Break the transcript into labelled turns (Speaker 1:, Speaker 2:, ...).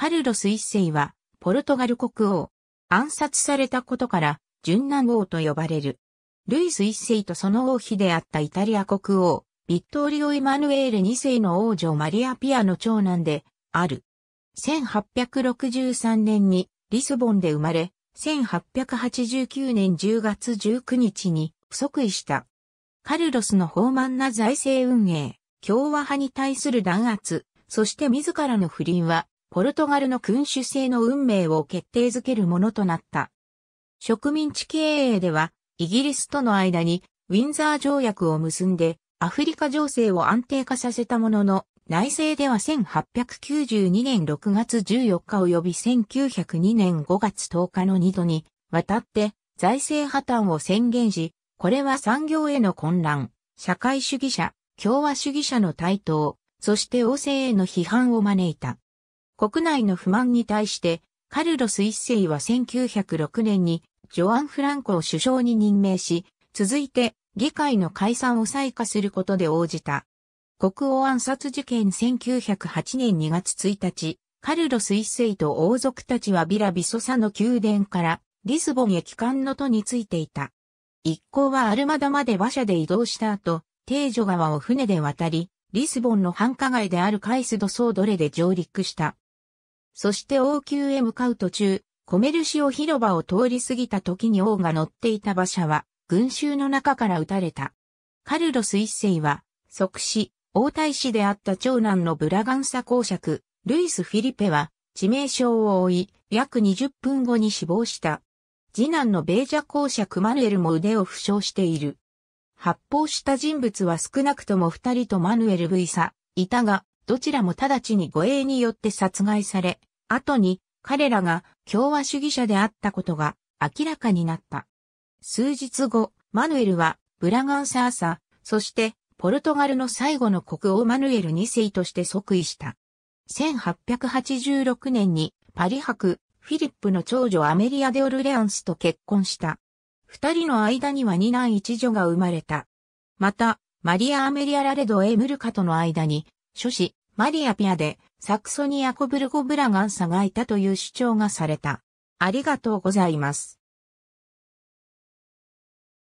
Speaker 1: カルロス一世は、ポルトガル国王。暗殺されたことから、順南王と呼ばれる。ルイス一世とその王妃であったイタリア国王、ビットーリオ・イマヌエール二世の王女マリア・ピアの長男で、ある。1863年にリスボンで生まれ、1889年10月19日に不足位した。カルロスの豊慢な財政運営、共和派に対する弾圧、そして自らの不倫はポルトガルの君主制の運命を決定づけるものとなった。植民地経営では、イギリスとの間にウィンザー条約を結んで、アフリカ情勢を安定化させたものの、内政では1892年6月14日及び1902年5月10日の2度に、渡って財政破綻を宣言し、これは産業への混乱、社会主義者、共和主義者の台頭、そして王政への批判を招いた。国内の不満に対して、カルロス一世は1906年にジョアン・フランコを首相に任命し、続いて議会の解散を再開することで応じた。国王暗殺事件1908年2月1日、カルロス一世と王族たちはビラビソサの宮殿からリスボンへ帰還の途についていた。一行はアルマダまで馬車で移動した後、定女川を船で渡り、リスボンの繁華街であるカイスドソードレで上陸した。そして王宮へ向かう途中、コメルシオ広場を通り過ぎた時に王が乗っていた馬車は、群衆の中から撃たれた。カルロス一世は、即死、王太子であった長男のブラガンサ公爵、ルイス・フィリペは、致命傷を負い、約20分後に死亡した。次男のベージャ公爵マヌエルも腕を負傷している。発砲した人物は少なくとも二人とマヌエル・ブイサ、いたが、どちらも直ちに護衛によって殺害され、後に彼らが共和主義者であったことが明らかになった。数日後、マヌエルはブラガンサーサ、そしてポルトガルの最後の国王マヌエル2世として即位した。1886年にパリ博フィリップの長女アメリア・デ・オルレアンスと結婚した。二人の間には二男一女が生まれた。また、マリア・アメリア・ラレド・エ・ムルカとの間に、諸子、マリア・ピアで、サクソニアコブルゴブラガンサがいたという主張がされた。ありがとうございます。